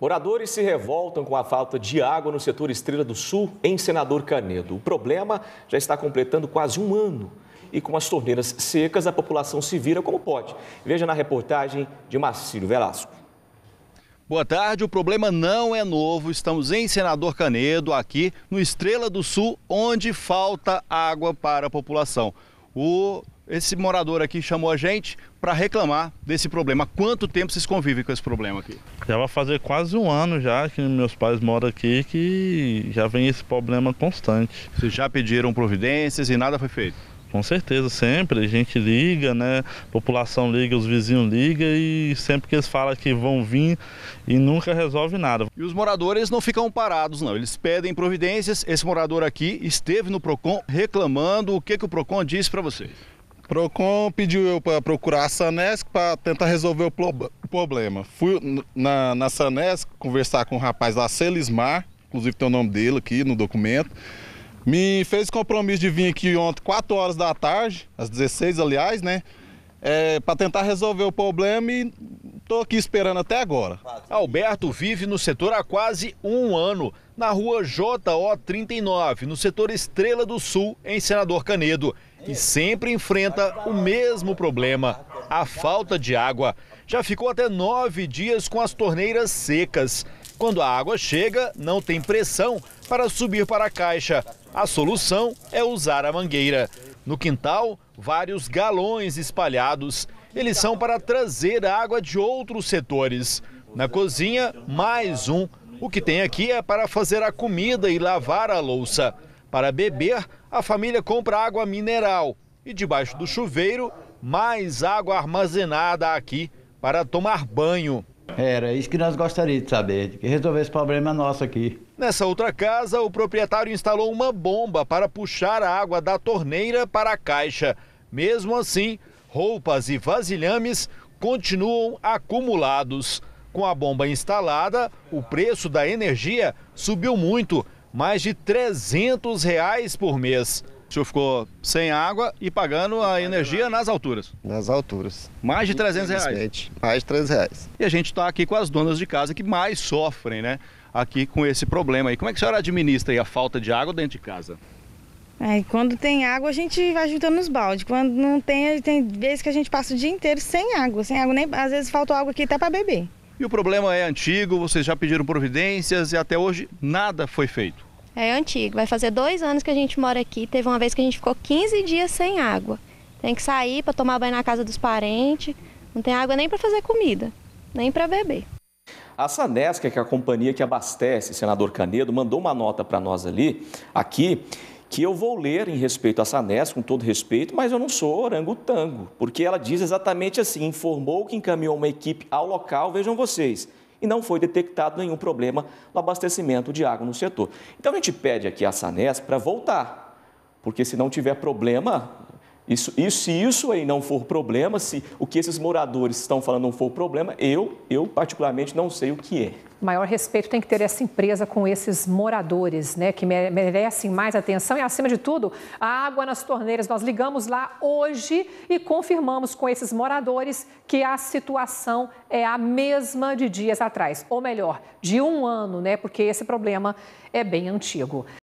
Moradores se revoltam com a falta de água no setor Estrela do Sul, em Senador Canedo. O problema já está completando quase um ano. E com as torneiras secas, a população se vira como pode. Veja na reportagem de Marcílio Velasco. Boa tarde, o problema não é novo. Estamos em Senador Canedo, aqui no Estrela do Sul, onde falta água para a população o esse morador aqui chamou a gente para reclamar desse problema. Há quanto tempo vocês convivem com esse problema aqui? Já vai fazer quase um ano já que meus pais moram aqui que já vem esse problema constante. Vocês já pediram providências e nada foi feito? Com certeza, sempre. A gente liga, né? A população liga, os vizinhos ligam e sempre que eles falam que vão vir e nunca resolve nada. E os moradores não ficam parados, não. Eles pedem providências. Esse morador aqui esteve no PROCON reclamando. O que, que o PROCON disse para vocês? PROCON pediu eu para procurar a Sanesc para tentar resolver o problema. Fui na, na Sanesc conversar com o um rapaz lá, Celismar, inclusive tem o nome dele aqui no documento. Me fez o compromisso de vir aqui ontem, 4 horas da tarde, às 16 aliás, né? É, para tentar resolver o problema e estou aqui esperando até agora. Alberto vive no setor há quase um ano, na rua JO39, no setor Estrela do Sul, em Senador Canedo. E sempre enfrenta o mesmo problema, a falta de água. Já ficou até nove dias com as torneiras secas. Quando a água chega, não tem pressão para subir para a caixa a solução é usar a mangueira. No quintal, vários galões espalhados. Eles são para trazer água de outros setores. Na cozinha, mais um. O que tem aqui é para fazer a comida e lavar a louça. Para beber, a família compra água mineral. E debaixo do chuveiro, mais água armazenada aqui para tomar banho. Era isso que nós gostaríamos de saber, de resolver esse problema nosso aqui. Nessa outra casa, o proprietário instalou uma bomba para puxar a água da torneira para a caixa. Mesmo assim, roupas e vasilhames continuam acumulados. Com a bomba instalada, o preço da energia subiu muito, mais de 300 reais por mês. O senhor ficou sem água e pagando a energia nas alturas. Nas alturas. Mais de 300 reais. Mais de 300 reais. E a gente está aqui com as donas de casa que mais sofrem, né? Aqui com esse problema aí. Como é que a senhora administra a falta de água dentro de casa? Aí, é, quando tem água, a gente vai juntando os baldes. Quando não tem, tem vezes que a gente passa o dia inteiro sem água. Sem água, nem, às vezes falta água aqui até para beber. E o problema é antigo, vocês já pediram providências e até hoje nada foi feito. É antigo. Vai fazer dois anos que a gente mora aqui. Teve uma vez que a gente ficou 15 dias sem água. Tem que sair para tomar banho na casa dos parentes. Não tem água nem para fazer comida, nem para beber. A Sanesca, que é a companhia que abastece, senador Canedo, mandou uma nota para nós ali, aqui, que eu vou ler em respeito à Sanesca, com todo respeito, mas eu não sou orangotango, porque ela diz exatamente assim: informou que encaminhou uma equipe ao local, vejam vocês, e não foi detectado nenhum problema no abastecimento de água no setor. Então a gente pede aqui à Sanes para voltar, porque se não tiver problema, isso, isso, se isso aí não for problema, se o que esses moradores estão falando não for problema, eu, eu particularmente não sei o que é. Maior respeito tem que ter essa empresa com esses moradores, né, que merecem mais atenção e acima de tudo, a água nas torneiras. Nós ligamos lá hoje e confirmamos com esses moradores que a situação é a mesma de dias atrás, ou melhor, de um ano, né, porque esse problema é bem antigo.